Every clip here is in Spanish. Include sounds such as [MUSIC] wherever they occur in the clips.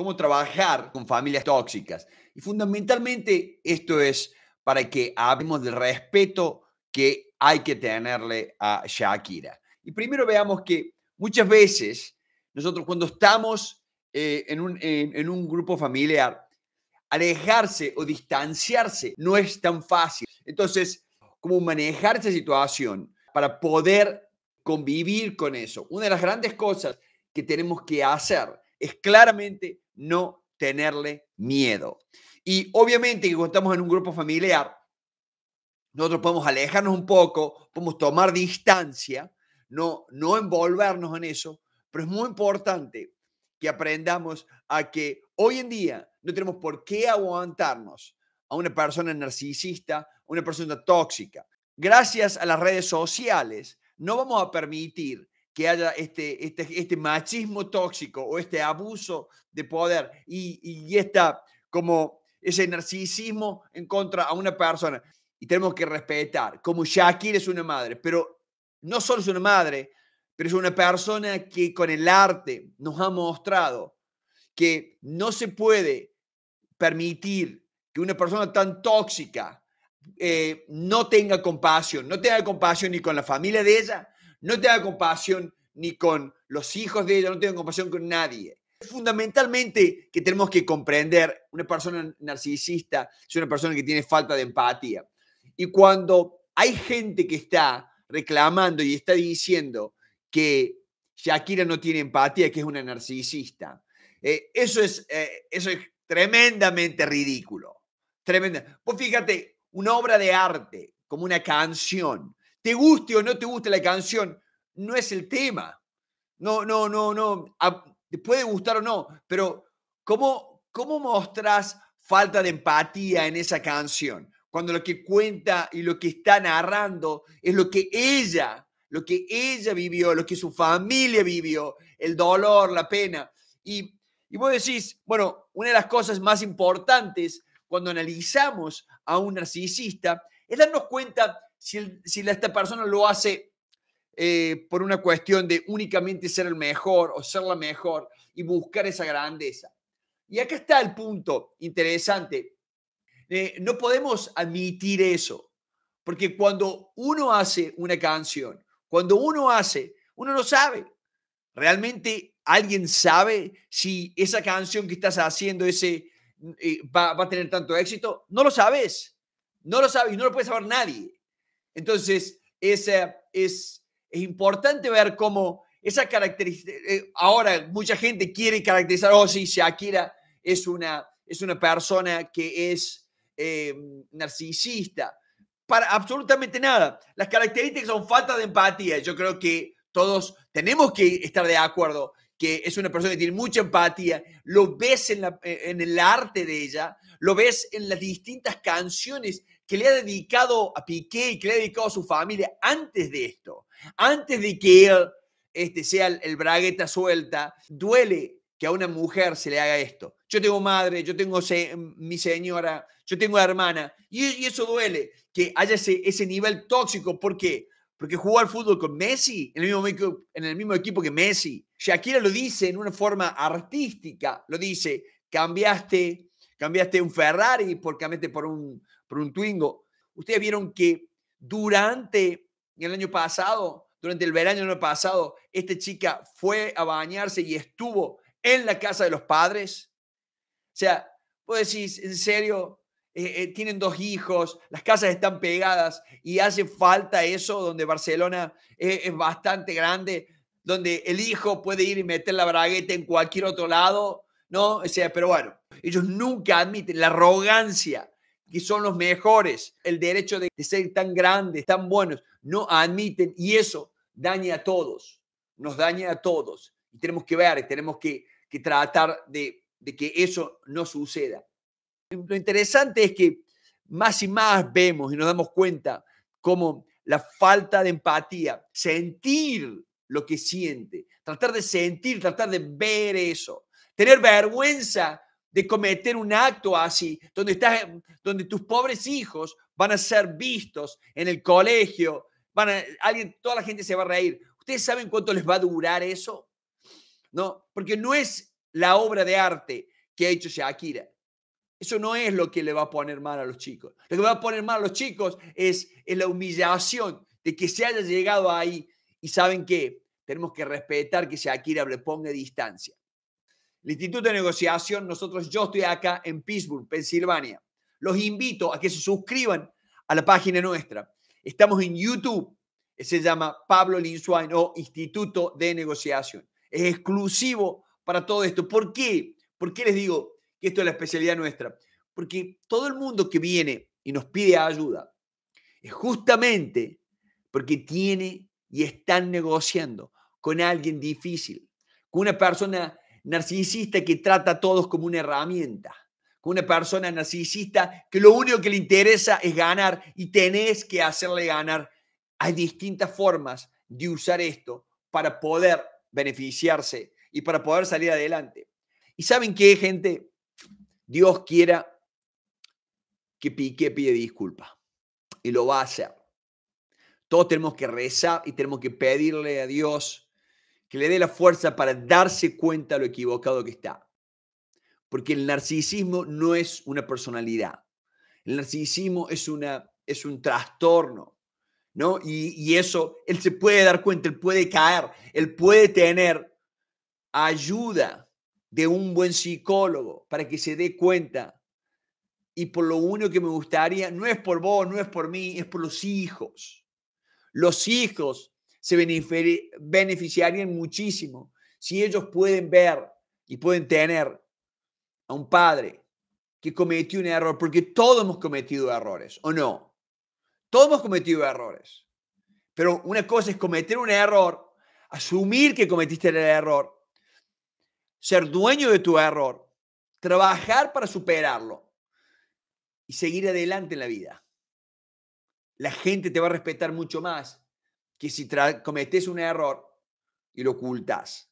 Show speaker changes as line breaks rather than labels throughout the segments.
cómo trabajar con familias tóxicas. Y fundamentalmente esto es para que hablemos del respeto que hay que tenerle a Shakira. Y primero veamos que muchas veces nosotros cuando estamos eh, en, un, en un grupo familiar, alejarse o distanciarse no es tan fácil. Entonces, cómo manejar esa situación para poder convivir con eso. Una de las grandes cosas que tenemos que hacer es claramente no tenerle miedo. Y obviamente que cuando estamos en un grupo familiar, nosotros podemos alejarnos un poco, podemos tomar distancia, no, no envolvernos en eso, pero es muy importante que aprendamos a que hoy en día no tenemos por qué aguantarnos a una persona narcisista, a una persona tóxica. Gracias a las redes sociales, no vamos a permitir que haya este, este, este machismo tóxico o este abuso de poder y, y, esta como ese narcisismo en contra a una persona. Y tenemos que respetar, como Shakira es una madre, pero no solo es una madre, pero es una persona que con el arte nos ha mostrado que no se puede permitir que una persona tan tóxica eh, no tenga compasión, no tenga compasión ni con la familia de ella, no tenga compasión ni con los hijos de ella, no tenga compasión con nadie. Fundamentalmente que tenemos que comprender, una persona narcisista es una persona que tiene falta de empatía. Y cuando hay gente que está reclamando y está diciendo que Shakira no tiene empatía, que es una narcisista, eh, eso, es, eh, eso es tremendamente ridículo. Tremenda. Pues fíjate, una obra de arte, como una canción, te guste o no te guste la canción, no es el tema. No, no, no, no. te puede gustar o no, pero ¿cómo, cómo mostrás falta de empatía en esa canción? Cuando lo que cuenta y lo que está narrando es lo que ella, lo que ella vivió, lo que su familia vivió, el dolor, la pena. Y, y vos decís, bueno, una de las cosas más importantes cuando analizamos a un narcisista es darnos cuenta si, esta persona lo hace eh, por una cuestión de únicamente ser el mejor o ser la mejor y buscar esa grandeza. Y acá está el punto interesante. Eh, no podemos admitir eso, porque cuando uno hace una canción, cuando uno hace, uno no sabe. Realmente alguien sabe si esa canción que estás haciendo ese, eh, va, va, a tener tanto éxito. No lo sabes. No lo sabes y no lo puede saber nadie. Entonces, es, es, es importante ver cómo esa característica, eh, eh, ahora mucha gente quiere caracterizar, oh sí, Shakira es una, es una persona que es eh, narcisista, para absolutamente nada. Las características son falta de empatía. Yo creo que todos tenemos que estar de acuerdo que es una persona que tiene mucha empatía, lo ves en, la, en el arte de ella, lo ves en las distintas canciones que le ha dedicado a Piqué y que le ha dedicado a su familia antes de esto, antes de que él este, sea el, bragueta suelta, duele que a una mujer se le haga esto. Yo tengo madre, yo tengo mi señora, yo tengo hermana, y, eso duele, que haya ese, nivel tóxico. ¿Por qué? Porque jugó al fútbol con Messi, en el, mismo, en el mismo equipo que Messi. Shakira lo dice en una forma artística, lo dice, cambiaste, cambiaste un Ferrari por, cambiaste por un, por un Twingo. Ustedes vieron que durante el año pasado, durante el verano del pasado, esta chica fue a bañarse y estuvo en la casa de los padres. O sea, vos decir en serio, eh, eh, tienen dos hijos, las casas están pegadas y hace falta eso donde Barcelona e, es, bastante grande, donde el hijo puede ir y meter la bragueta en cualquier otro lado, ¿no? O sea, pero bueno, ellos nunca admiten la arrogancia que son los mejores, el derecho de, ser tan grandes, tan buenos, no admiten y eso daña a todos, nos daña a todos. Y tenemos que ver, tenemos que, que tratar de, de que eso no suceda. Lo interesante es que más y más vemos y nos damos cuenta cómo la falta de empatía, sentir lo que siente, tratar de sentir, tratar de ver eso, tener vergüenza de cometer un acto así, donde, estás, donde tus pobres hijos van a ser vistos en el colegio, van a, alguien, toda la gente se va a reír. ¿Ustedes saben cuánto les va a durar eso? No, porque no es la obra de arte que ha hecho Shakira. Eso no es lo que le va a poner mal a los chicos. Lo que va a poner mal a los chicos es, es la humillación de que se haya llegado ahí y saben que tenemos que respetar que Shakira le ponga distancia. El Instituto de Negociación, nosotros, yo estoy acá en Pittsburgh, Pensilvania. Los invito a que se suscriban a la página nuestra. Estamos en YouTube, eh, se llama Pablo Linswain o Instituto de Negociación. Es exclusivo para todo esto. ¿Por qué? ¿Por qué les digo que esto es la especialidad nuestra? Porque todo el mundo que viene y nos pide ayuda es justamente porque tiene y están negociando con alguien difícil, con una persona narcisista que trata a todos como una herramienta, como una persona narcisista que lo único que le interesa es ganar y tenés que hacerle ganar. Hay distintas formas de usar esto para poder beneficiarse y para poder salir adelante. ¿Y saben qué, gente? Dios quiera que Piqué pide disculpas y lo va a hacer. Todos tenemos que rezar y tenemos que pedirle a Dios que le dé la fuerza para darse cuenta de lo equivocado que está. Porque el narcisismo no es una personalidad. El narcisismo es, una, es un trastorno, ¿no? Y, y eso, él se puede dar cuenta, él puede caer, él puede tener ayuda de un buen psicólogo para que se dé cuenta. Y por lo único que me gustaría, no es por vos, no es por mí, es por los hijos. Los hijos se beneficiarían muchísimo si ellos pueden ver y pueden tener a un padre que cometió un error, porque todos hemos cometido errores, ¿o no? Todos hemos cometido errores. Pero una cosa es cometer un error, asumir que cometiste el error, ser dueño de tu error, trabajar para superarlo y seguir adelante en la vida. La gente te va a respetar mucho más que si cometes un error y lo ocultas,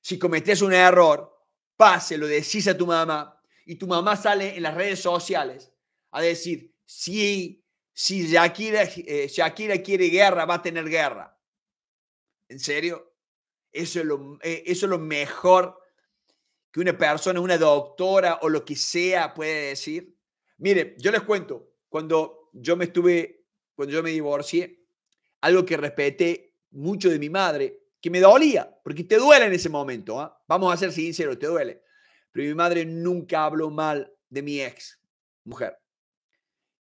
si cometes un error, pase, lo decís a tu mamá y tu mamá sale en las redes sociales a decir, sí, si eh, Shakira, quiere guerra, va a tener guerra. ¿En serio? Eso es lo, eh, eso es lo mejor que una persona, una doctora o lo que sea puede decir. Mire, yo les cuento, cuando yo me estuve, cuando yo me divorcié, algo que respeté mucho de mi madre, que me dolía, porque te duele en ese momento. ¿ah? Vamos a ser sinceros, te duele. Pero mi madre nunca habló mal de mi ex mujer.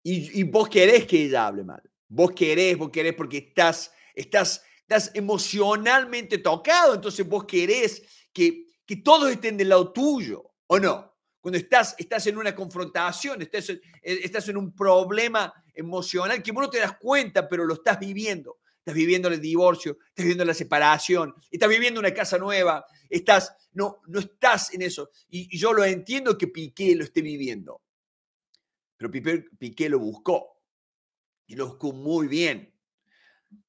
Y, vos querés que ella hable mal. Vos querés, vos querés porque estás, estás, estás emocionalmente tocado. Entonces vos querés que, que todos estén del lado tuyo, ¿o no? Cuando estás, estás en una confrontación, estás, eh, estás en un problema emocional que vos no te das cuenta, pero lo estás viviendo. Estás viviendo el divorcio, estás viviendo la separación, estás viviendo una casa nueva, estás, no, no estás en eso. Y, yo lo entiendo que Piqué lo esté viviendo, pero Piqué, lo buscó y lo buscó muy bien,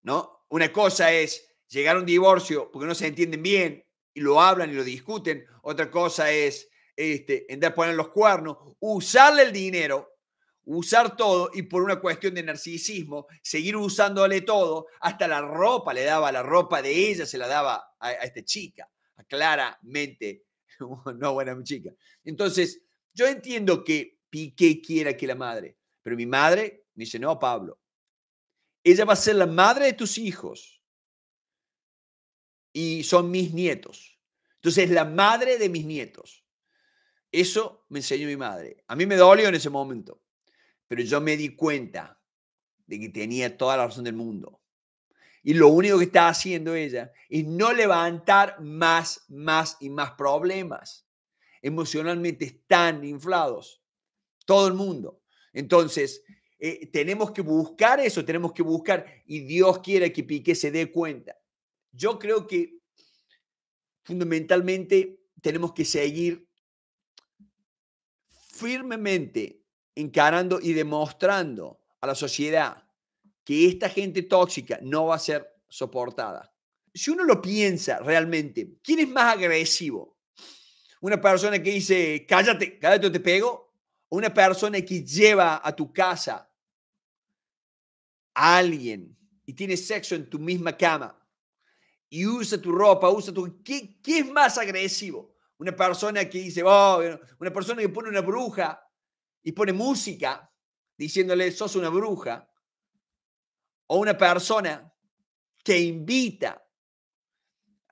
¿no? Una cosa es llegar a un divorcio porque no se entienden bien y lo hablan y lo discuten. Otra cosa es este, andar a poner los cuernos, usarle el dinero usar todo y por una cuestión de narcisismo, seguir usándole todo, hasta la ropa, le daba la ropa de ella, se la daba a, esta chica, claramente [LAUGHS] no buena chica. Entonces, yo entiendo que Piqué quiera que la madre, pero mi madre me dice, no, Pablo, ella va a ser la madre de tus hijos y son mis nietos. Entonces, la madre de mis nietos. Eso me enseñó mi madre. A mí me dolió en ese momento. Pero yo me di cuenta de que tenía toda la razón del mundo. Y lo único que está haciendo ella es no levantar más, más y más problemas. Emocionalmente están inflados. Todo el mundo. Entonces, eh, tenemos que buscar eso, tenemos que buscar. Y Dios quiere que Piqué se dé cuenta. Yo creo que fundamentalmente tenemos que seguir firmemente encarando y demostrando a la sociedad que esta gente tóxica no va a ser soportada. Si uno lo piensa realmente, ¿quién es más agresivo? ¿Una persona que dice, cállate, cállate o te pego? ¿O una persona que lleva a tu casa a alguien y tiene sexo en tu misma cama y usa tu ropa, usa tu... ¿Qué, qué es más agresivo? Una persona que dice, oh, una persona que pone una bruja y pone música diciéndole, sos una bruja, o una persona que invita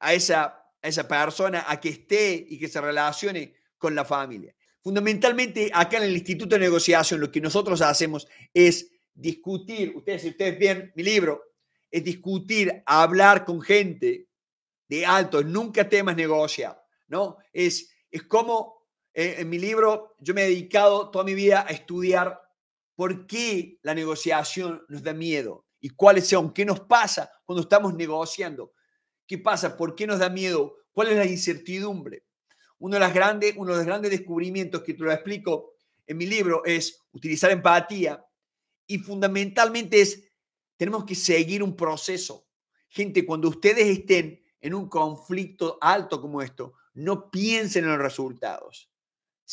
a esa, esa persona a que esté y que se relacione con la familia. Fundamentalmente, acá en el Instituto de Negociación, lo que nosotros hacemos es discutir, ustedes, si ustedes ven mi libro, es discutir, hablar con gente de alto, nunca temas negociar ¿no? Es, es eh, en mi libro yo me he dedicado toda mi vida a estudiar por qué la negociación nos da miedo y cuáles son, qué nos pasa cuando estamos negociando, qué pasa, por qué nos da miedo, cuál es la incertidumbre. Uno de, las grandes, uno de los grandes descubrimientos que te lo explico en mi libro es utilizar empatía y fundamentalmente es, tenemos que seguir un proceso. Gente, cuando ustedes estén en un conflicto alto como esto, no piensen en los resultados,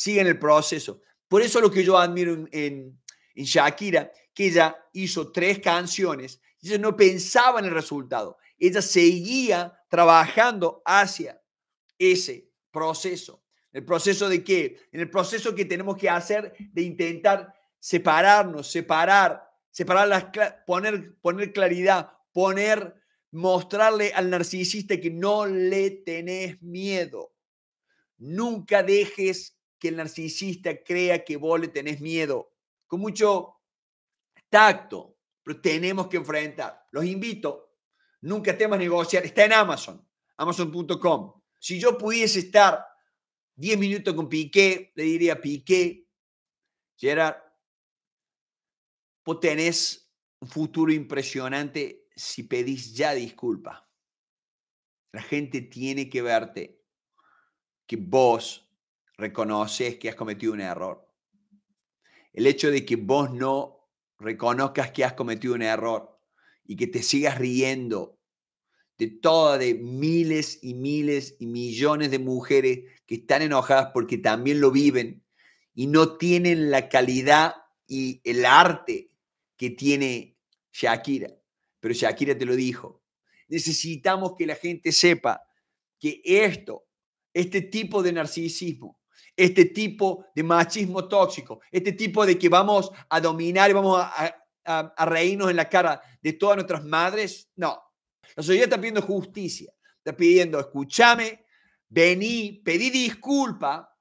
en el proceso. Por eso lo que yo admiro en, Shakira, que ella hizo tres canciones, y ella no pensaba en el resultado, ella seguía trabajando hacia ese proceso. ¿El proceso de qué? En el proceso que tenemos que hacer de intentar separarnos, separar, separar las, poner, poner claridad, poner, mostrarle al narcisista que no le tenés miedo. Nunca dejes que el narcisista crea que vos le tenés miedo. Con mucho tacto, pero tenemos que enfrentar. Los invito, nunca temas negociar, está en Amazon, amazon.com. Si yo pudiese estar 10 minutos con Piqué, le diría, Piqué, Gerard, vos tenés un futuro impresionante si pedís ya disculpa. La gente tiene que verte que vos reconoces que has cometido un error. El hecho de que vos no reconozcas que has cometido un error y que te sigas riendo de toda, de miles y miles y millones de mujeres que están enojadas porque también lo viven y no tienen la calidad y el arte que tiene Shakira. Pero Shakira te lo dijo. Necesitamos que la gente sepa que esto, este tipo de narcisismo, este tipo de machismo tóxico, este tipo de que vamos a dominar y vamos a, reírnos en la cara de todas nuestras madres. No, la sociedad está pidiendo justicia, está pidiendo escúchame, vení, pedí disculpa,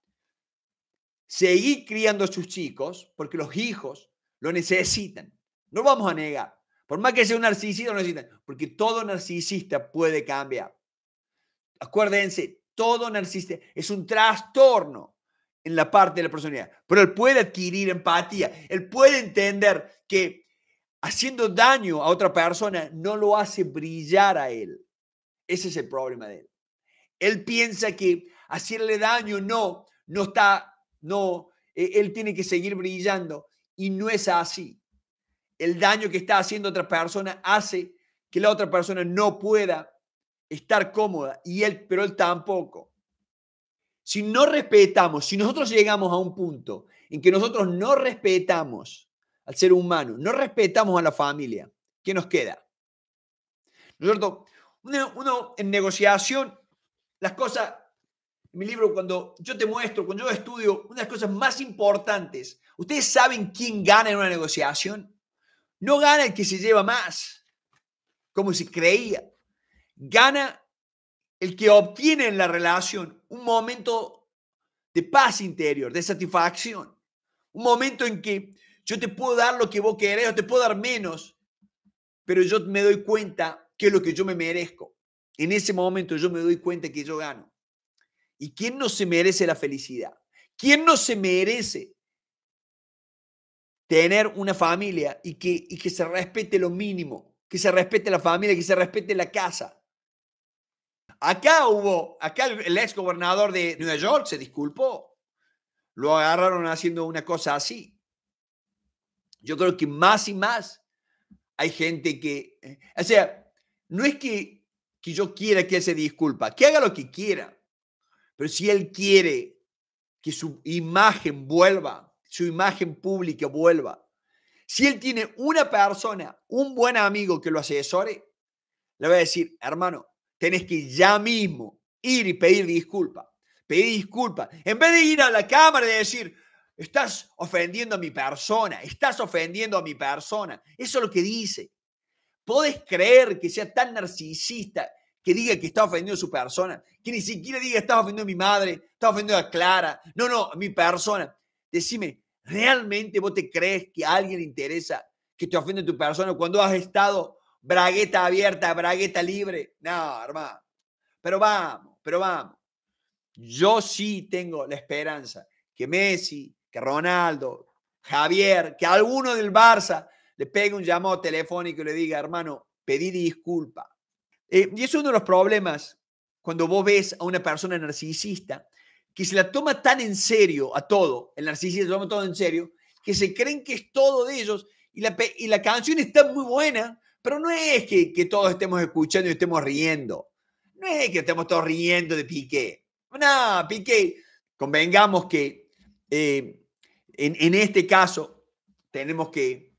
seguí criando a sus chicos porque los hijos lo necesitan. No vamos a negar. Por más que sea un narcisista, lo necesitan. Porque todo narcisista puede cambiar. Acuérdense, todo narcisista es un trastorno en la parte de la personalidad, pero él puede adquirir empatía, él puede entender que haciendo daño a otra persona no lo hace brillar a él. Ese es el problema de él. Él piensa que hacerle daño no, no está, no, e, él tiene que seguir brillando y no es así. El daño que está haciendo otra persona hace que la otra persona no pueda estar cómoda y él, pero él tampoco si no respetamos, si nosotros llegamos a un punto en que nosotros no respetamos al ser humano, no respetamos a la familia, ¿qué nos queda? ¿No es cierto? Uno, en negociación, las cosas, en mi libro, cuando yo te muestro, cuando yo estudio, una de las cosas más importantes, ¿ustedes saben quién gana en una negociación? No gana el que se lleva más, como se creía. Gana el que obtiene en la relación un momento de paz interior, de satisfacción, un momento en que yo te puedo dar lo que vos querés o te puedo dar menos, pero yo me doy cuenta que es lo que yo me merezco. En ese momento yo me doy cuenta que yo gano. ¿Y quién no se merece la felicidad? ¿Quién no se merece tener una familia y que, y que se respete lo mínimo? Que se respete la familia, que se respete la casa, Acá hubo, acá el ex gobernador de Nueva York se disculpó. Lo agarraron haciendo una cosa así. Yo creo que más y más hay gente que, eh, o sea, no es que, que yo quiera que él se disculpa, que haga lo que quiera, pero si él quiere que su imagen vuelva, su imagen pública vuelva, si él tiene una persona, un buen amigo que lo asesore, le voy a decir, hermano, tenés que ya mismo ir y pedir disculpas. Pedir disculpas. En vez de ir a la cámara y decir, estás ofendiendo a mi persona, estás ofendiendo a mi persona. Eso es lo que dice. ¿Podés creer que sea tan narcisista que diga que está ofendiendo a su persona? Que ni siquiera diga, estás ofendiendo a mi madre, estás ofendiendo a Clara. No, no, a mi persona. Decime, ¿realmente vos te crees que a alguien le interesa que te ofende tu persona cuando has estado Bragueta abierta, bragueta libre. No, hermano. Pero vamos, pero vamos. Yo sí tengo la esperanza que Messi, que Ronaldo, Javier, que alguno del Barça le pegue un llamado telefónico y le diga, hermano, pedí disculpa. Eh, y es uno de los problemas cuando vos ves a una persona narcisista que se la toma tan en serio a todo, el narcisista se toma todo en serio, que se creen que es todo de ellos y la, y la canción está muy buena, pero no es que, todos estemos escuchando y estemos riendo. No es que estemos todos riendo de Piqué. No, Piqué, convengamos que eh, en, este caso tenemos que,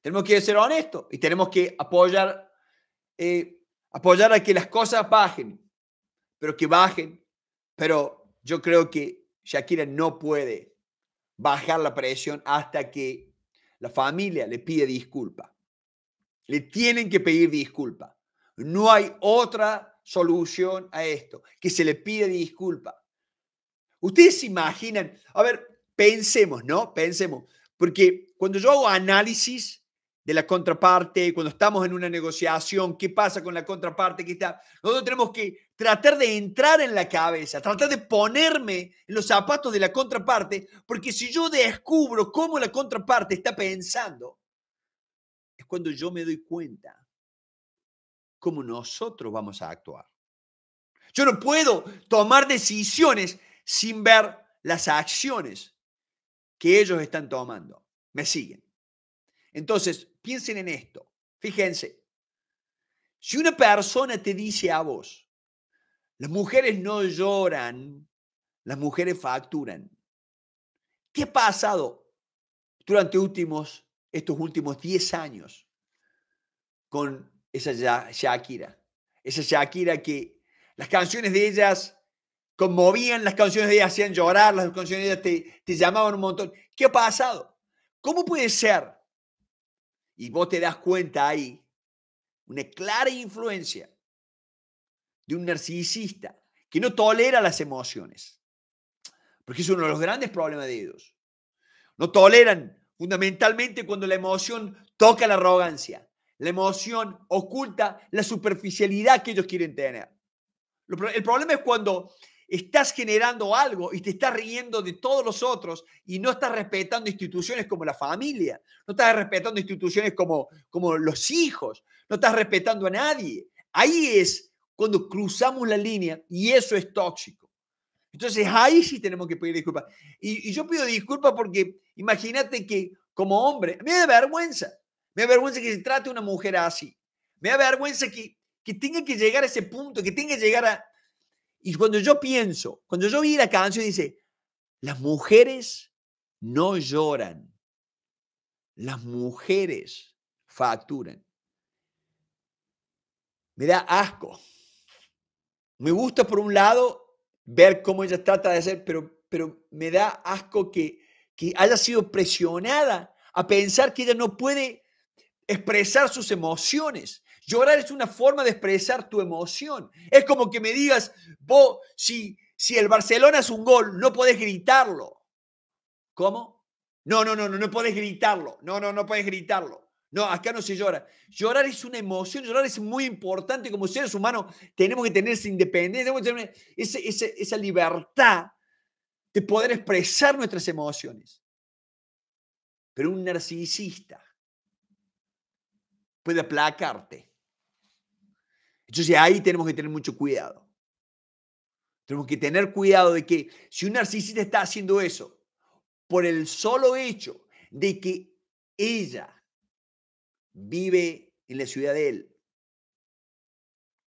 tenemos que ser honestos y tenemos que apoyar, eh, apoyar a que las cosas bajen, pero que bajen. Pero yo creo que Shakira no puede bajar la presión hasta que la familia le pide disculpas. Le tienen que pedir disculpa. No hay otra solución a esto, que se le pida disculpa. Ustedes se imaginan, a ver, pensemos, ¿no? Pensemos, porque cuando yo hago análisis de la contraparte, cuando estamos en una negociación, qué pasa con la contraparte, que está. Nosotros tenemos que tratar de entrar en la cabeza, tratar de ponerme en los zapatos de la contraparte, porque si yo descubro cómo la contraparte está pensando, cuando yo me doy cuenta cómo nosotros vamos a actuar. Yo no puedo tomar decisiones sin ver las acciones que ellos están tomando. Me siguen. Entonces, piensen en esto. Fíjense, si una persona te dice a vos, las mujeres no lloran, las mujeres facturan, ¿qué ha pasado durante últimos, estos últimos 10 años con esa Shakira. Esa Shakira que las canciones de ellas conmovían, las canciones de ellas hacían llorar, las canciones de ellas te, te llamaban un montón. ¿Qué ha pasado? ¿Cómo puede ser? Y vos te das cuenta ahí, una clara influencia de un narcisista que no tolera las emociones. Porque es uno de los grandes problemas de ellos. No toleran fundamentalmente cuando la emoción toca la arrogancia la emoción oculta la superficialidad que ellos quieren tener. El problema es cuando estás generando algo y te estás riendo de todos los otros y no estás respetando instituciones como la familia, no estás respetando instituciones como, como los hijos, no estás respetando a nadie. Ahí es cuando cruzamos la línea y eso es tóxico. Entonces ahí sí tenemos que pedir disculpas. Y, y yo pido disculpas porque imagínate que como hombre, me da vergüenza. Me avergüenza que se trate una mujer así. Me avergüenza que, que tenga que llegar a ese punto, que tenga que llegar a... Y cuando yo pienso, cuando yo vi la canción, dice, las mujeres no lloran. Las mujeres facturan. Me da asco. Me gusta, por un lado, ver cómo ella trata de hacer, pero, pero me da asco que, que haya sido presionada a pensar que ella no puede expresar sus emociones. Llorar es una forma de expresar tu emoción. Es como que me digas, vos, si, si el Barcelona es un gol, no podés gritarlo. ¿Cómo? No, no, no, no, no podés gritarlo. No, no, no podés gritarlo. No, acá no se llora. Llorar es una emoción, llorar es muy importante. Como seres humanos tenemos que tener esa independencia, tenemos que tener esa, esa, esa libertad de poder expresar nuestras emociones. Pero un narcisista puede aplacarte. Entonces ahí tenemos que tener mucho cuidado. Tenemos que tener cuidado de que si un narcisista está haciendo eso por el solo hecho de que ella vive en la ciudad de él.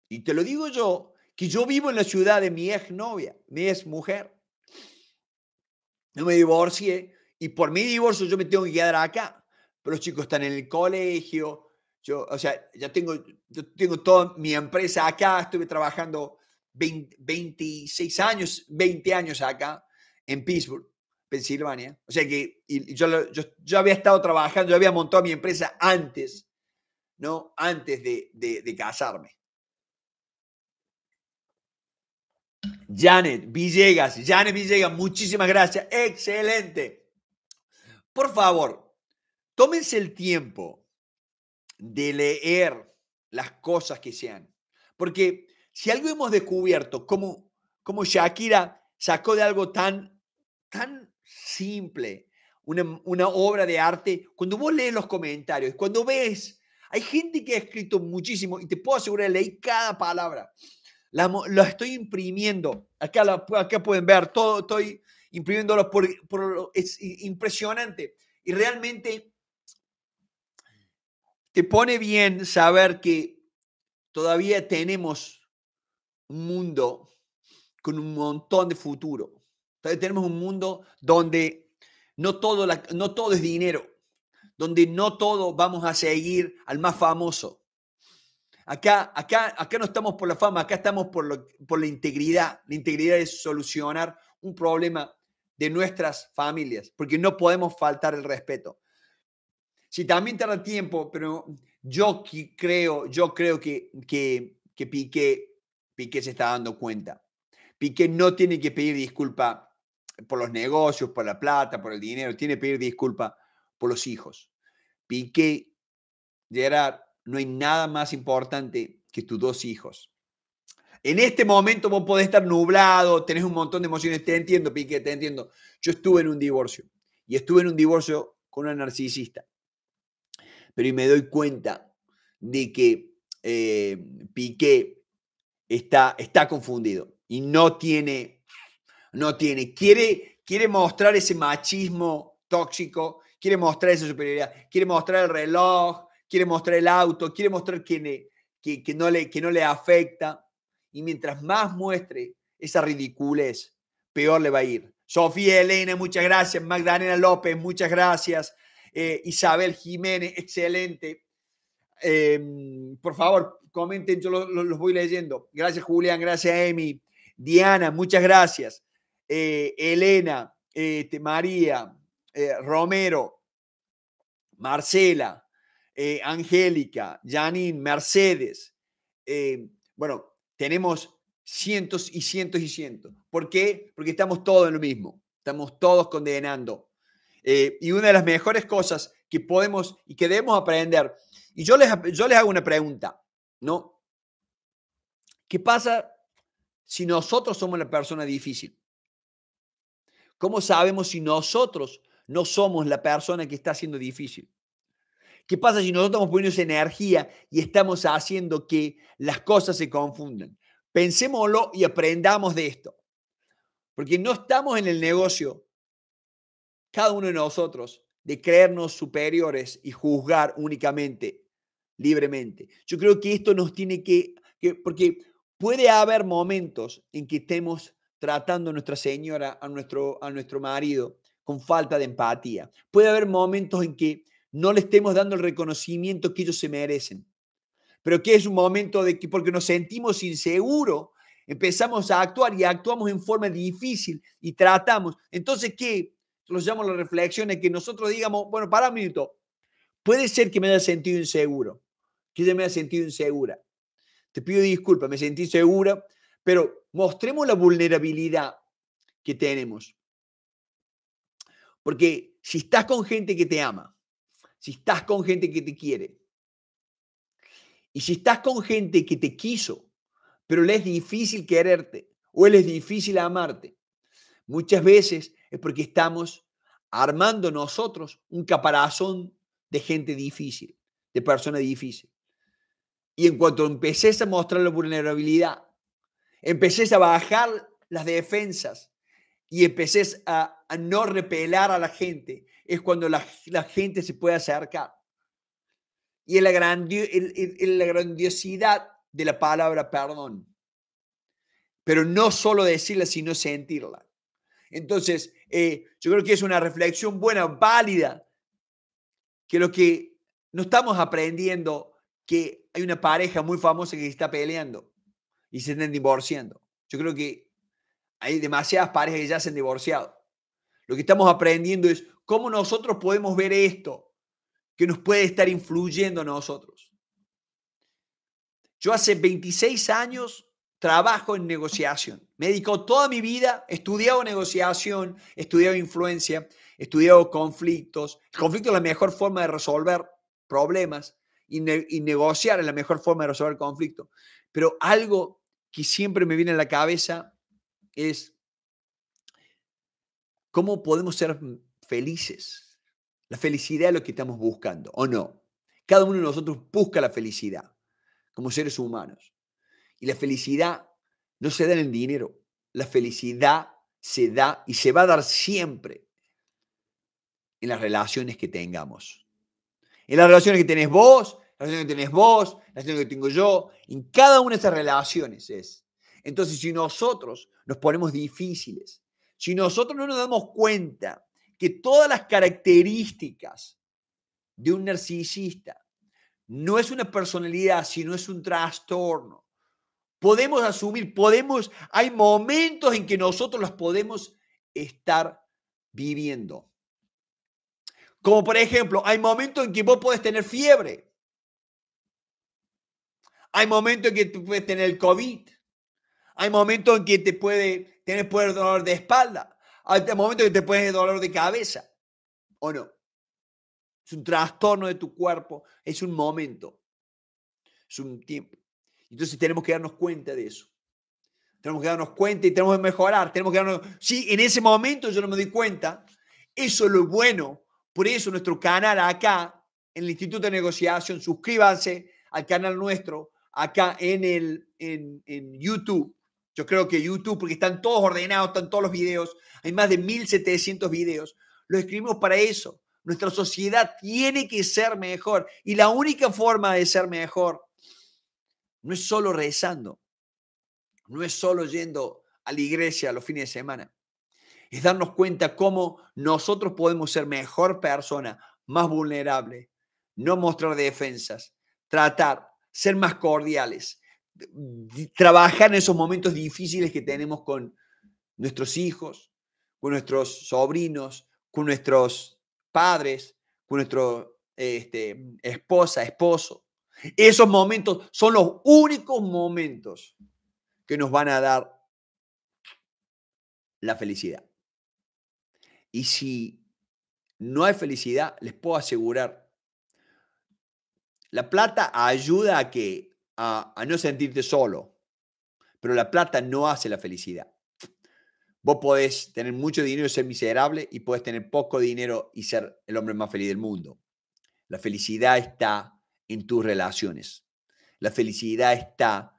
Y te lo digo yo, que yo vivo en la ciudad de mi ex novia, mi ex mujer. No me divorcié y por mi divorcio yo me tengo que quedar acá. Pero los chicos están en el colegio, yo, o sea, ya tengo, yo tengo toda mi empresa acá, estuve trabajando 26 años, 20 años acá en Pittsburgh, Pensilvania. O sea que yo, yo, había estado trabajando, yo había montado mi empresa antes, ¿no? Antes de, de casarme. Janet Villegas, Janet Villegas, muchísimas gracias. Excelente. Por favor, tómense el tiempo de leer las cosas que sean. Porque si algo hemos descubierto, como, como Shakira sacó de algo tan, tan simple una, obra de arte, cuando vos lees los comentarios, cuando ves, hay gente que ha escrito muchísimo y te puedo asegurar, leí cada palabra. La, lo estoy imprimiendo. Acá, la, acá pueden ver, todo estoy imprimiéndolo por, por, es impresionante. Y realmente te pone bien saber que todavía tenemos un mundo con un montón de futuro. Todavía tenemos un mundo donde no todo, no todo es dinero, donde no todo vamos a seguir al más famoso. Acá, acá, acá no estamos por la fama, acá estamos por, por la integridad. La integridad es solucionar un problema de nuestras familias, porque no podemos faltar el respeto si también tarda tiempo, pero yo creo, yo creo que, que, que Piqué, Piqué se está dando cuenta. Piqué no tiene que pedir disculpa por los negocios, por la plata, por el dinero, tiene que pedir disculpa por los hijos. Piqué, Gerard, no hay nada más importante que tus dos hijos. En este momento vos podés estar nublado, tenés un montón de emociones, te entiendo, Piqué, te entiendo. Yo estuve en un divorcio y estuve en un divorcio con una narcisista pero y me doy cuenta de que eh, Piqué está, está confundido y no tiene, no tiene, quiere, quiere mostrar ese machismo tóxico, quiere mostrar esa superioridad, quiere mostrar el reloj, quiere mostrar el auto, quiere mostrar que, no, le, que no le afecta. Y mientras más muestre esa ridiculez, peor le va a ir. Sofía Elena, muchas gracias. Magdalena López, muchas gracias. Eh, Isabel Jiménez, excelente. Em, por favor, comenten, yo los, voy leyendo. Gracias Julián, gracias Emi, Diana, muchas gracias. Eh, Elena, este, María, eh, Romero, Marcela, Angélica, Janine, Mercedes. Em, bueno, tenemos cientos y cientos y cientos. ¿Por qué? Porque estamos todos en lo mismo. Estamos todos condenando eh, y una de las mejores cosas que podemos y que debemos aprender. Y yo les, yo les hago una pregunta, ¿no? ¿Qué pasa si nosotros somos la persona difícil? ¿Cómo sabemos si nosotros no somos la persona que está siendo difícil? ¿Qué pasa si nosotros estamos poniendo esa energía y estamos haciendo que las cosas se confundan? Pensémoslo y aprendamos de esto. Porque no estamos en el negocio cada uno de nosotros de creernos superiores y juzgar únicamente, libremente. Yo creo que esto nos tiene que, que porque puede haber momentos en que estemos tratando a nuestra señora, a nuestro, a nuestro marido, con falta de empatía. Puede haber momentos en que no le estemos dando el reconocimiento que ellos se merecen. Pero que es un momento de que porque nos sentimos inseguros, empezamos a actuar y actuamos en forma difícil y tratamos. Entonces, ¿qué? los llamo reflexión reflexiones, que nosotros digamos, bueno, para un minuto, puede ser que me haya sentido inseguro, que ella me haya sentido insegura. Te pido disculpas, me sentí segura, pero mostremos la vulnerabilidad que tenemos. Porque si estás con gente que te ama, si estás con gente que te quiere, y si estás con gente que te quiso, pero le es difícil quererte o le es difícil amarte, muchas veces es porque estamos armando nosotros un caparazón de gente difícil, de persona difícil. Y en cuanto empecés a mostrar la vulnerabilidad, empecés a bajar las defensas y empecés a, no repelar a la gente, es cuando la, gente se puede acercar. Y es la, la grandiosidad de la palabra perdón. Pero no solo decirla, sino sentirla. Entonces, eh, yo creo que es una reflexión buena, válida, que lo que no estamos aprendiendo, que hay una pareja muy famosa que está peleando y se están divorciando. Yo creo que hay demasiadas parejas que ya se han divorciado. Lo que estamos aprendiendo es cómo nosotros podemos ver esto que nos puede estar influyendo a nosotros. Yo hace 26 años trabajo en negociación. Me dedicó toda mi vida, he estudiado negociación, he estudiado influencia, he estudiado conflictos. El conflicto es la mejor forma de resolver problemas y, negociar es la mejor forma de resolver conflicto. Pero algo que siempre me viene a la cabeza es cómo podemos ser felices. La felicidad es lo que estamos buscando, ¿o no? Cada uno de nosotros busca la felicidad como seres humanos. Y la felicidad no se da en el dinero. La felicidad se da y se va a dar siempre en las relaciones que tengamos. En las relaciones que tenés vos, las relaciones que tenés vos, las relaciones que tengo yo, en cada una de esas relaciones es. Entonces, si nosotros nos ponemos difíciles, si nosotros no nos damos cuenta que todas las características de un narcisista no es una personalidad, sino es un trastorno, podemos asumir, podemos, hay momentos en que nosotros los podemos estar viviendo. Como por ejemplo, hay momentos en que vos podés tener fiebre. Hay momentos en que tú puedes tener el COVID. Hay momentos en que te puede tener dolor de espalda. Hay momentos en que te puede dolor de cabeza. ¿O no? Es un trastorno de tu cuerpo. Es un momento. Es un tiempo. Entonces tenemos que darnos cuenta de eso. Tenemos que darnos cuenta y tenemos que mejorar. Tenemos que darnos... Sí, en ese momento yo no me di cuenta. Eso es lo bueno. Por eso nuestro canal acá, en el Instituto de Negociación, suscríbanse al canal nuestro acá en, el, en, en YouTube. Yo creo que YouTube, porque están todos ordenados, están todos los videos. Hay más de 1.700 videos. Los escribimos para eso. Nuestra sociedad tiene que ser mejor. Y la única forma de ser mejor no es solo rezando, no es solo yendo a la iglesia a los fines de semana. Es darnos cuenta cómo nosotros podemos ser mejor persona, más vulnerable, no mostrar defensas, tratar, ser más cordiales, trabajar en esos momentos difíciles que tenemos con nuestros hijos, con nuestros sobrinos, con nuestros padres, con nuestra este, esposa, esposo. Esos momentos son los únicos momentos que nos van a dar la felicidad. Y si no hay felicidad, les puedo asegurar, la plata ayuda a que a, no sentirte solo, pero la plata no hace la felicidad. Vos podés tener mucho dinero y ser miserable y podés tener poco dinero y ser el hombre más feliz del mundo. La felicidad está en tus relaciones. La felicidad está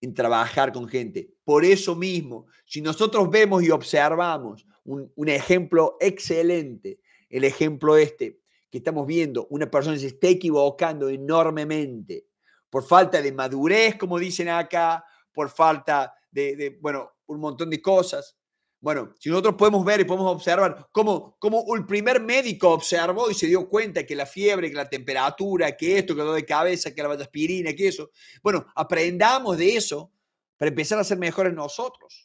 en trabajar con gente. Por eso mismo, si nosotros vemos y observamos un, ejemplo excelente, el ejemplo este que estamos viendo, una persona se está equivocando enormemente por falta de madurez, como dicen acá, por falta de bueno, un montón de cosas. Bueno, si nosotros podemos ver y podemos observar cómo, cómo el primer médico observó y se dio cuenta que la fiebre, que la temperatura, que esto, que dolor de cabeza, que la aspirina, que eso. Bueno, aprendamos de eso para empezar a ser mejores nosotros.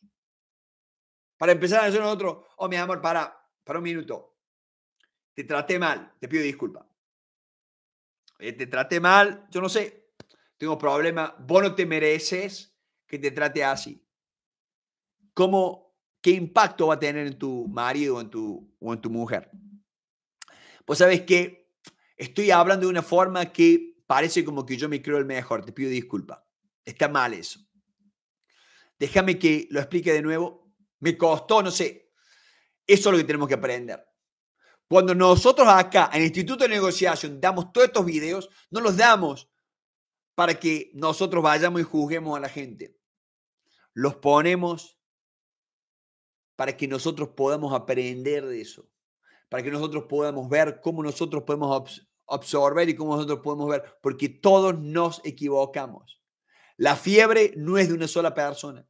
Para empezar a ser nosotros, oh mi amor, para, para un minuto. Te traté mal, te pido disculpa. Eh, te traté mal, yo no sé, tengo problemas, vos no te mereces que te trate así. ¿Cómo ¿Qué impacto va a tener en tu marido o en tu, o en tu mujer? Pues sabes que estoy hablando de una forma que parece como que yo me creo el mejor, te pido disculpa. Está mal eso. Déjame que lo explique de nuevo. Me costó, no sé. Eso es lo que tenemos que aprender. Cuando nosotros acá en el Instituto de Negociación damos todos estos videos, no los damos para que nosotros vayamos y juzguemos a la gente. Los ponemos para que nosotros podamos aprender de eso, para que nosotros podamos ver cómo nosotros podemos absorber y cómo nosotros podemos ver, porque todos nos equivocamos. La fiebre no es de una sola persona.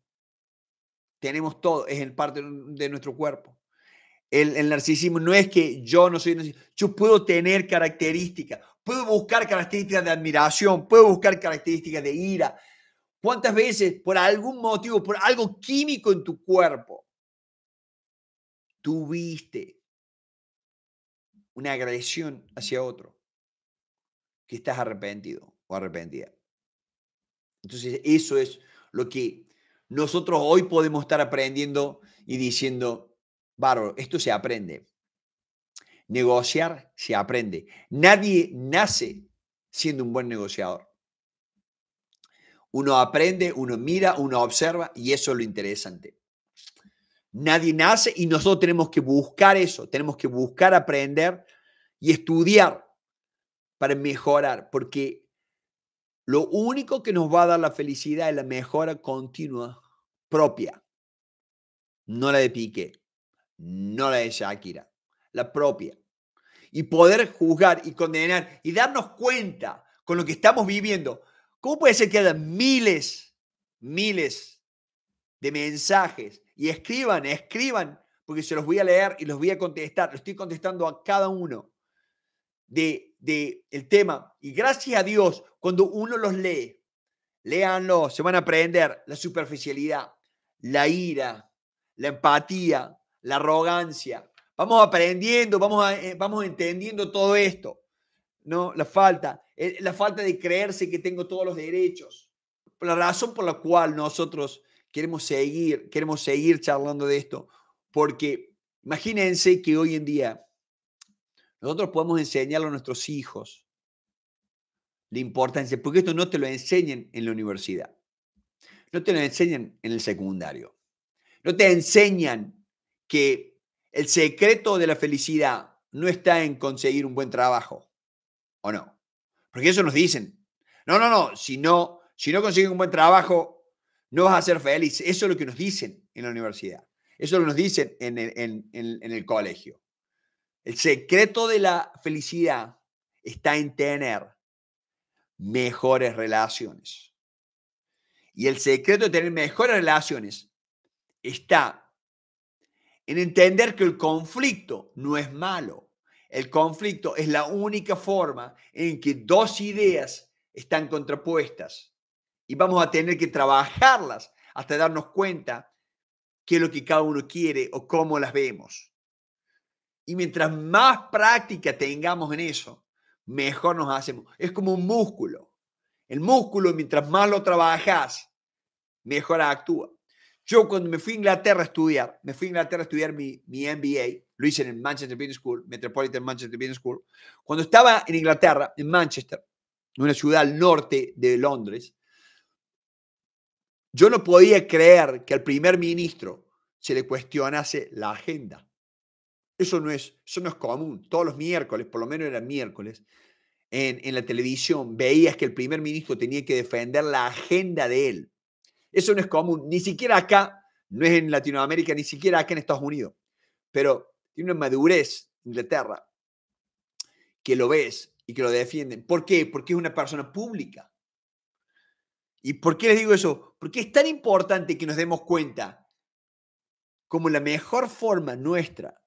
Tenemos todo, es en parte de nuestro cuerpo. El, el, narcisismo no es que yo no soy narcisista, yo puedo tener características, puedo buscar características de admiración, puedo buscar características de ira. ¿Cuántas veces por algún motivo, por algo químico en tu cuerpo, tuviste una agresión hacia otro, que estás arrepentido o arrepentida. Entonces, eso es lo que nosotros hoy podemos estar aprendiendo y diciendo, bárbaro, esto se aprende. Negociar se aprende. Nadie nace siendo un buen negociador. Uno aprende, uno mira, uno observa y eso es lo interesante. Nadie nace y nosotros tenemos que buscar eso, tenemos que buscar aprender y estudiar para mejorar, porque lo único que nos va a dar la felicidad es la mejora continua propia, no la de Piqué, no la de Shakira, la propia. Y poder juzgar y condenar y darnos cuenta con lo que estamos viviendo. ¿Cómo puede ser que haya miles, miles de mensajes y escriban, escriban, porque se los voy a leer y los voy a contestar. Lo estoy contestando a cada uno de, de el tema. Y gracias a Dios, cuando uno los lee, léanlo, se van a aprender la superficialidad, la ira, la empatía, la arrogancia. Vamos aprendiendo, vamos, eh, vamos entendiendo todo esto. ¿no? La falta, eh, la falta de creerse que tengo todos los derechos. La razón por la cual nosotros queremos seguir, queremos seguir charlando de esto, porque imagínense que hoy en día nosotros podemos enseñarle a nuestros hijos la importancia, porque esto no te lo enseñan en la universidad, no te lo enseñan en el secundario, no te enseñan que el secreto de la felicidad no está en conseguir un buen trabajo, ¿o no? Porque eso nos dicen. No, no, no, si no, si no consigues un buen trabajo, no vas a ser feliz. Eso es lo que nos dicen en la universidad. Eso es lo que nos dicen en el, en el colegio. El secreto de la felicidad está en tener mejores relaciones. Y el secreto de tener mejores relaciones está en entender que el conflicto no es malo. El conflicto es la única forma en que dos ideas están contrapuestas y vamos a tener que trabajarlas hasta darnos cuenta qué es lo que cada uno quiere o cómo las vemos. Y mientras más práctica tengamos en eso, mejor nos hacemos. Es como un músculo. El músculo, mientras más lo trabajas, mejor actúa. Yo cuando me fui a Inglaterra a estudiar, me fui a Inglaterra a estudiar mi, mi MBA, lo hice en el Manchester Business School, Metropolitan Manchester Business School. Cuando estaba en Inglaterra, en Manchester, en una ciudad al norte de Londres, yo no podía creer que al primer ministro se le cuestionase la agenda. Eso no es, eso no es común. Todos los miércoles, por lo menos eran miércoles, en, la televisión veías que el primer ministro tenía que defender la agenda de él. Eso no es común, ni siquiera acá, no es en Latinoamérica, ni siquiera acá en Estados Unidos. Pero tiene una madurez Inglaterra que lo ves y que lo defienden. ¿Por qué? Porque es una persona pública. ¿Y por qué les digo eso? Porque es tan importante que nos demos cuenta como la mejor forma nuestra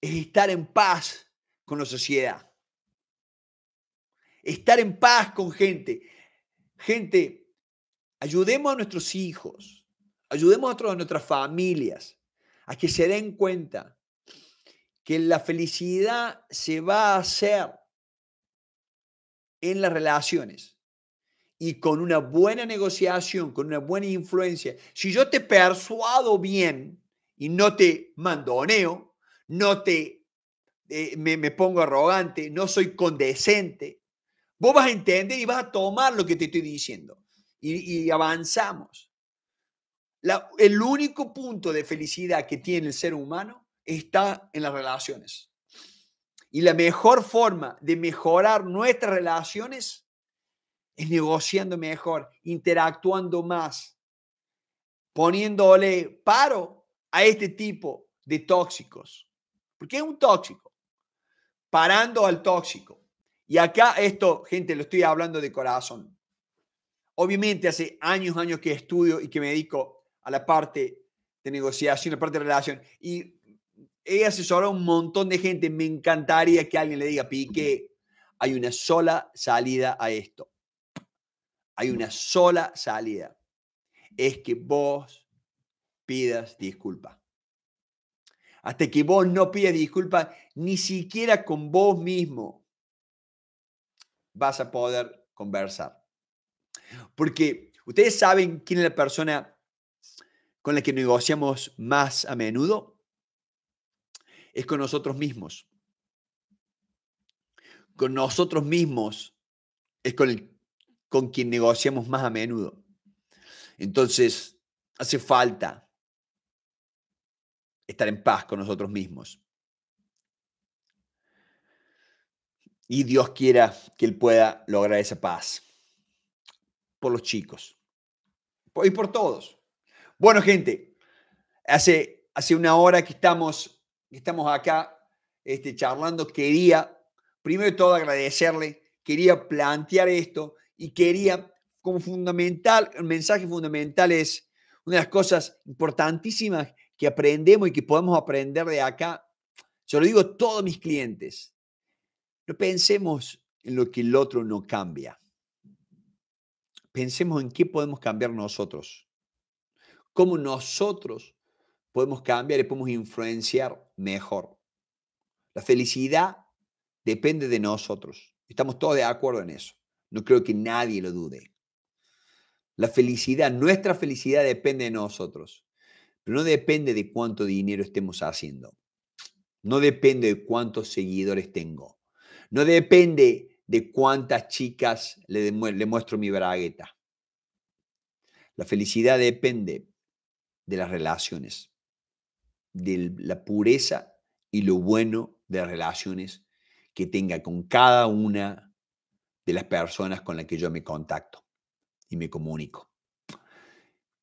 es estar en paz con la sociedad. Estar en paz con gente. Gente, ayudemos a nuestros hijos, ayudemos a, nuestras familias a que se den cuenta que la felicidad se va a hacer en las relaciones y con una buena negociación, con una buena influencia, si yo te persuado bien y no te mandoneo, no te eh, me, pongo arrogante, no soy condescente, vos vas a entender y vas a tomar lo que te estoy diciendo y, avanzamos. el único punto de felicidad que tiene el ser humano está en las relaciones. Y la mejor forma de mejorar nuestras relaciones es negociando mejor, interactuando más, poniéndole paro a este tipo de tóxicos. Porque es un tóxico, parando al tóxico. Y acá esto, gente, lo estoy hablando de corazón. Obviamente hace años, años que estudio y que me dedico a la parte de negociación, la parte de relación. Y he asesorado a un montón de gente. Me encantaría que alguien le diga, Pique, hay una sola salida a esto. Hay mm. una sola salida. Es que vos pidas disculpa. Hasta que vos no pidas disculpa, ni siquiera con vos mismo, vas a poder conversar. Porque ustedes saben quién es la persona con la que negociamos más a menudo. Es con nosotros mismos. Con nosotros mismos es con el con quien negociamos más a menudo. Entonces, hace falta estar en paz con nosotros mismos. Y Dios quiera que Él pueda lograr esa paz por los chicos y por todos. Bueno, gente, hace, hace una hora que estamos, estamos acá este, charlando. Quería, primero de todo, agradecerle, quería plantear esto y quería como fundamental, el mensaje fundamental es una de las cosas importantísimas que aprendemos y que podemos aprender de acá. Yo lo digo a todos mis clientes. No pensemos en lo que el otro no cambia. Pensemos en qué podemos cambiar nosotros. Cómo nosotros podemos cambiar y podemos influenciar mejor. La felicidad depende de nosotros. Estamos todos de acuerdo en eso. No creo que nadie lo dude. La felicidad, nuestra felicidad depende de nosotros, pero no depende de cuánto dinero estemos haciendo. No depende de cuántos seguidores tengo. No depende de cuántas chicas le, le muestro mi bragueta. La felicidad depende de las relaciones, de la pureza y lo bueno de las relaciones que tenga con cada una de las personas con las que yo me contacto y me comunico.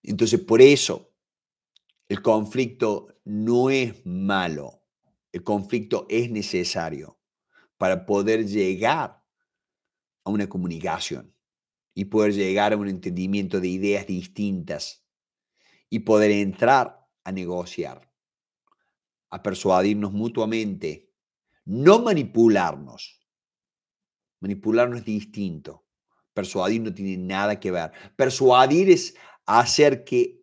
Entonces, por eso, el conflicto no es malo, el conflicto es necesario para poder llegar a una comunicación y poder llegar a un entendimiento de ideas distintas y poder entrar a negociar, a persuadirnos mutuamente, no manipularnos, Manipular no es distinto. Persuadir no tiene nada que ver. Persuadir es hacer que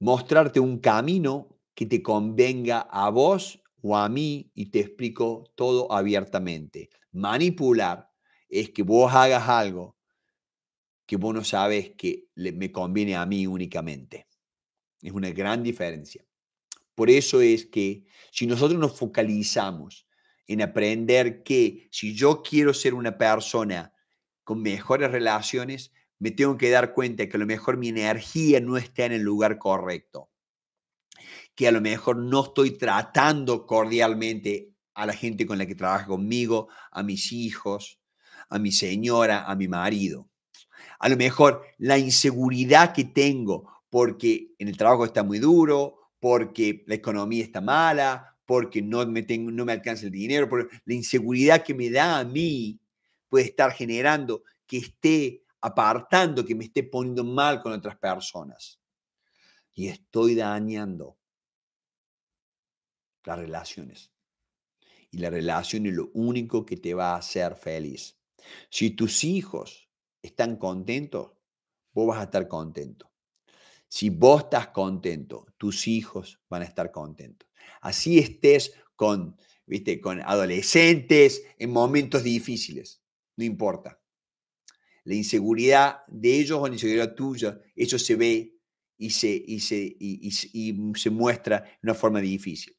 mostrarte un camino que te convenga a vos o a mí y te explico todo abiertamente. Manipular es que vos hagas algo que vos no sabes que me conviene a mí únicamente. Es una gran diferencia. Por eso es que si nosotros nos focalizamos en aprender que si yo quiero ser una persona con mejores relaciones, me tengo que dar cuenta que a lo mejor mi energía no está en el lugar correcto, que a lo mejor no estoy tratando cordialmente a la gente con la que trabajo conmigo, a mis hijos, a mi señora, a mi marido. A lo mejor la inseguridad que tengo porque en el trabajo está muy duro, porque la economía está mala, porque no me, tengo, no me alcanza el dinero, porque la inseguridad que me da a mí puede estar generando que esté apartando, que me esté poniendo mal con otras personas. Y estoy dañando las relaciones. Y la relación es lo único que te va a hacer feliz. Si tus hijos están contentos, vos vas a estar contento. Si vos estás contento, tus hijos van a estar contentos. Así estés con, adolescentes en momentos difíciles, no importa. La inseguridad de ellos o la inseguridad tuya, eso se ve y se, y se muestra de una forma difícil.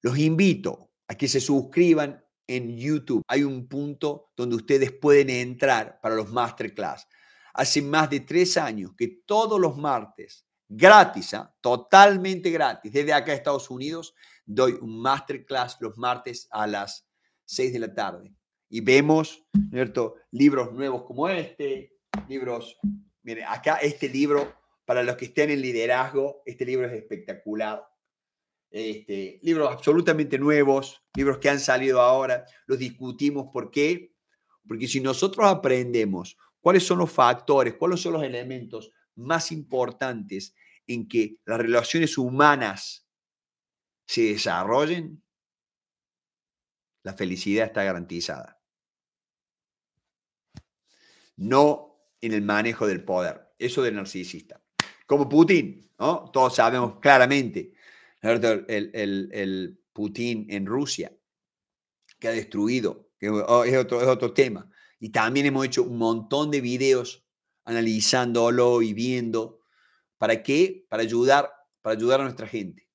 Los invito a que se suscriban en YouTube. Hay un punto donde ustedes pueden entrar para los masterclass. Hace más de tres años que todos los martes gratis, ¿ah? totalmente gratis. Desde acá Estados Unidos doy un masterclass los martes a las 6 de la tarde. Y vemos, ¿cierto? Libros nuevos como este, libros, miren, acá este libro, para los que estén en liderazgo, este libro es espectacular. Este, libros absolutamente nuevos, libros que han salido ahora, los discutimos. ¿Por qué? Porque si nosotros aprendemos cuáles son los factores, cuáles son los elementos más importantes en que las relaciones humanas se desarrollen, la felicidad está garantizada. No en el manejo del poder. Eso del narcisista. Como Putin, ¿no? Todos sabemos claramente, el, Putin en Rusia, que ha destruido, que oh, es otro, es otro tema. Y también hemos hecho un montón de videos analizándolo y viendo ¿Para qué? Para ayudar, para ayudar a nuestra gente.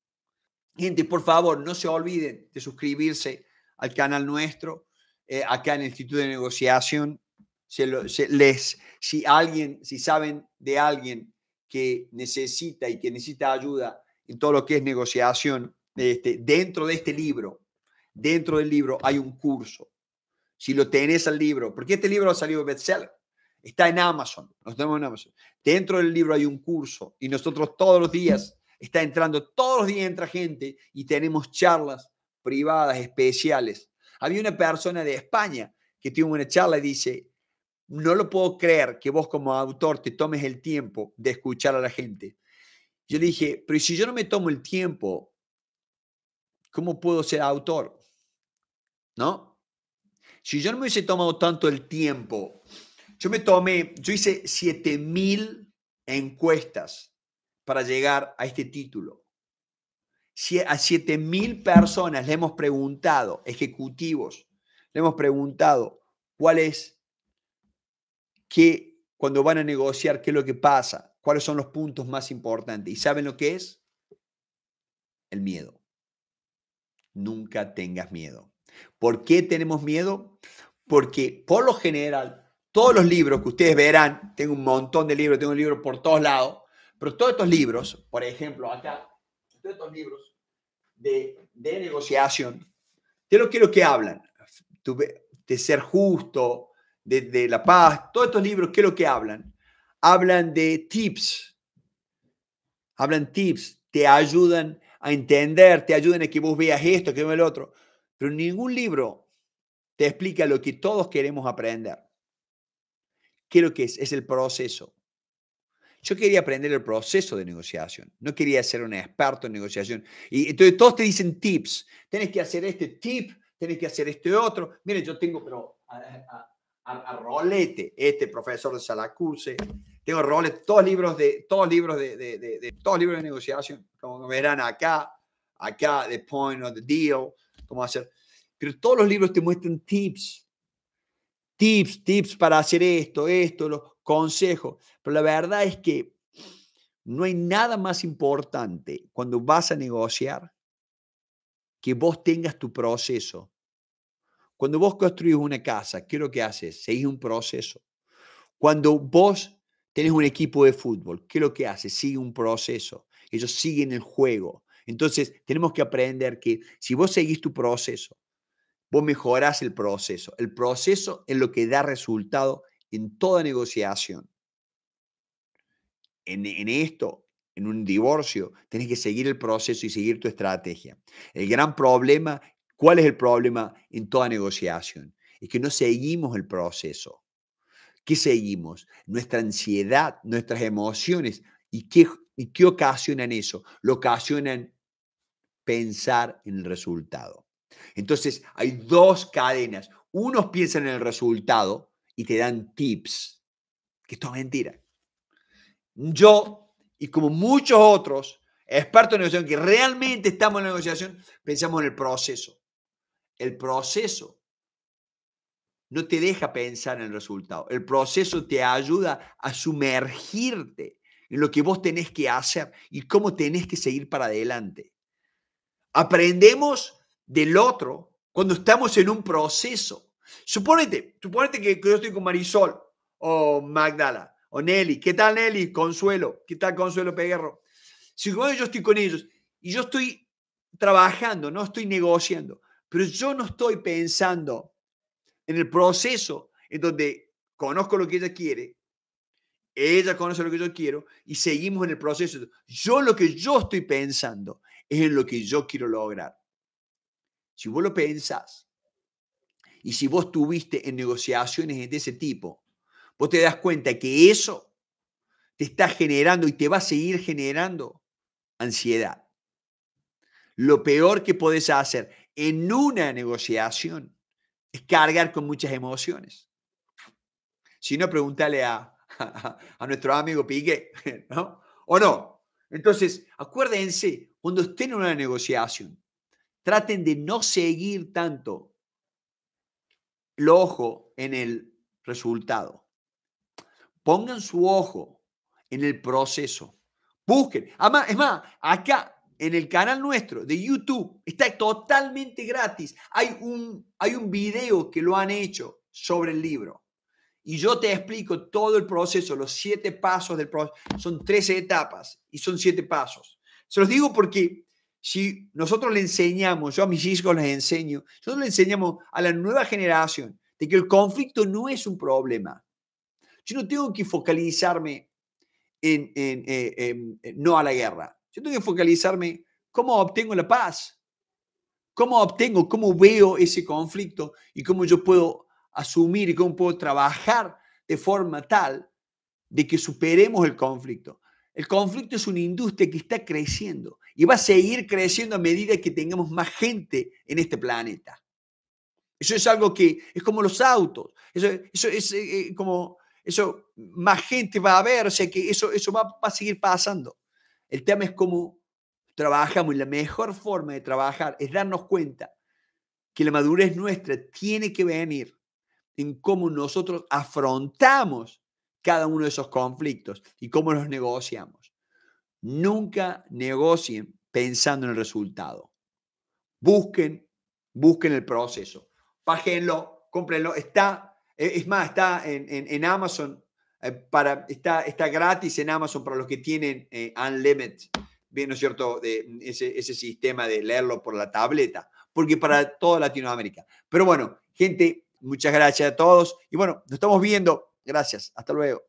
Gente, por favor, no se olviden de suscribirse al canal nuestro, eh, acá en el Instituto de Negociación. si alguien, si saben de alguien que necesita y que necesita ayuda en todo lo que es negociación, este, dentro de este libro, dentro del libro hay un curso. Si lo tenés al libro, porque este libro ha salido bestseller. Está en Amazon. Nos en Amazon. Dentro del libro hay un curso y nosotros todos los días está entrando, todos los días entra gente y tenemos charlas privadas especiales. Había una persona de España que tuvo una charla y dice, no lo puedo creer que vos como autor te tomes el tiempo de escuchar a la gente. Yo le dije, pero si yo no me tomo el tiempo, ¿cómo puedo ser autor? ¿No? Si yo no me hubiese tomado tanto el tiempo yo me tomé, yo hice 7000 encuestas para llegar a este título. A 7000 personas le hemos preguntado, ejecutivos, le hemos preguntado cuál es, qué, cuando van a negociar, qué es lo que pasa, cuáles son los puntos más importantes. ¿Y saben lo que es? El miedo. Nunca tengas miedo. ¿Por qué tenemos miedo? Porque por lo general todos los libros que ustedes verán, tengo un montón de libros, tengo libros por todos lados, pero todos estos libros, por ejemplo, acá, todos estos libros de, negociación, de lo que, lo que hablan, de ser justo, de, de, la paz, todos estos libros, ¿qué es lo que hablan? Hablan de tips, hablan tips, te ayudan a entender, te ayudan a que vos veas esto, que veas el otro, pero ningún libro te explica lo que todos queremos aprender ¿Qué es lo que es? Es el proceso. Yo quería aprender el proceso de negociación. No quería ser un experto en negociación. Y entonces todos te dicen tips. Tienes que hacer este tip, tienes que hacer este otro. Miren, yo tengo, pero a, rolete, este profesor de Salacuse. Tengo rolete, todos libros de, todos libros de, de todos libros de negociación. Como verán acá, acá, The Point of the Deal, cómo hacer. Pero todos los libros te muestran tips tips, tips para hacer esto, esto, los consejos. Pero la verdad es que no hay nada más importante cuando vas a negociar que vos tengas tu proceso. Cuando vos construís una casa, ¿qué es lo que haces? Seguís un proceso. Cuando vos tenés un equipo de fútbol, ¿qué es lo que haces? Sigue un proceso. Ellos siguen el juego. Entonces, tenemos que aprender que si vos seguís tu proceso, vos mejorás el proceso. El proceso es lo que da resultado en toda negociación. En, esto, en un divorcio, tenés que seguir el proceso y seguir tu estrategia. El gran problema, ¿cuál es el problema en toda negociación? Es que no seguimos el proceso. ¿Qué seguimos? Nuestra ansiedad, nuestras emociones. ¿Y qué, y qué ocasionan eso? Lo ocasionan pensar en el resultado. Entonces, hay dos cadenas. Unos piensan en el resultado y te dan tips, que esto es mentira. Yo, y como muchos otros expertos en negociación, que realmente estamos en la negociación, pensamos en el proceso. El proceso no te deja pensar en el resultado. El proceso te ayuda a sumergirte en lo que vos tenés que hacer y cómo tenés que seguir para adelante. Aprendemos del otro cuando estamos en un proceso. supónete, supónete que, yo estoy con Marisol o Magdala o Nelly. ¿Qué tal Nelly? Consuelo. ¿Qué tal Consuelo Peguerro? Si yo estoy con ellos y yo estoy trabajando, no estoy negociando, pero yo no estoy pensando en el proceso en donde conozco lo que ella quiere, ella conoce lo que yo quiero y seguimos en el proceso. Yo lo que yo estoy pensando es en lo que yo quiero lograr. Si vos lo pensás y si vos tuviste en negociaciones de ese tipo, vos te das cuenta que eso te está generando y te va a seguir generando ansiedad. Lo peor que podés hacer en una negociación es cargar con muchas emociones. Si no, pregúntale a, a, nuestro amigo Piqué, [LAUGHS] ¿no? ¿O no? Entonces, acuérdense, cuando estén en una negociación, Traten de no seguir tanto el ojo en el resultado. Pongan su ojo en el proceso. Busquen. es más, acá en el canal nuestro de YouTube está totalmente gratis. Hay un, hay un video que lo han hecho sobre el libro. Y yo te explico todo el proceso, los siete pasos del proceso. Son 13 etapas y son siete pasos. Se los digo porque si nosotros le enseñamos, yo a mis hijos les enseño, nosotros le enseñamos a la nueva generación de que el conflicto no es un problema. Yo no tengo que focalizarme en, eh, eh, no a la guerra. Yo tengo que focalizarme cómo obtengo la paz, cómo obtengo, cómo veo ese conflicto y cómo yo puedo asumir y cómo puedo trabajar de forma tal de que superemos el conflicto. El conflicto es una industria que está creciendo y va a seguir creciendo a medida que tengamos más gente en este planeta. Eso es algo que es como los autos, eso, es eh, eh, como, eso más gente va a haber. o sea que eso, eso va, va a seguir pasando. El tema es cómo trabajamos y la mejor forma de trabajar es darnos cuenta que la madurez nuestra tiene que venir en cómo nosotros afrontamos cada uno de esos conflictos y cómo los negociamos. Nunca negocien pensando en el resultado. Busquen, busquen el proceso. Pájenlo, cómprenlo. Está, e, es más, está en, en, Amazon, eh, para, está, está gratis en Amazon para los que tienen eh, Unlimited, bien, ¿no es cierto? De, mm, ese, ese sistema de leerlo por la tableta, porque para toda Latinoamérica. Pero bueno, gente, muchas gracias a todos y bueno, nos estamos viendo. Gracias, hasta luego.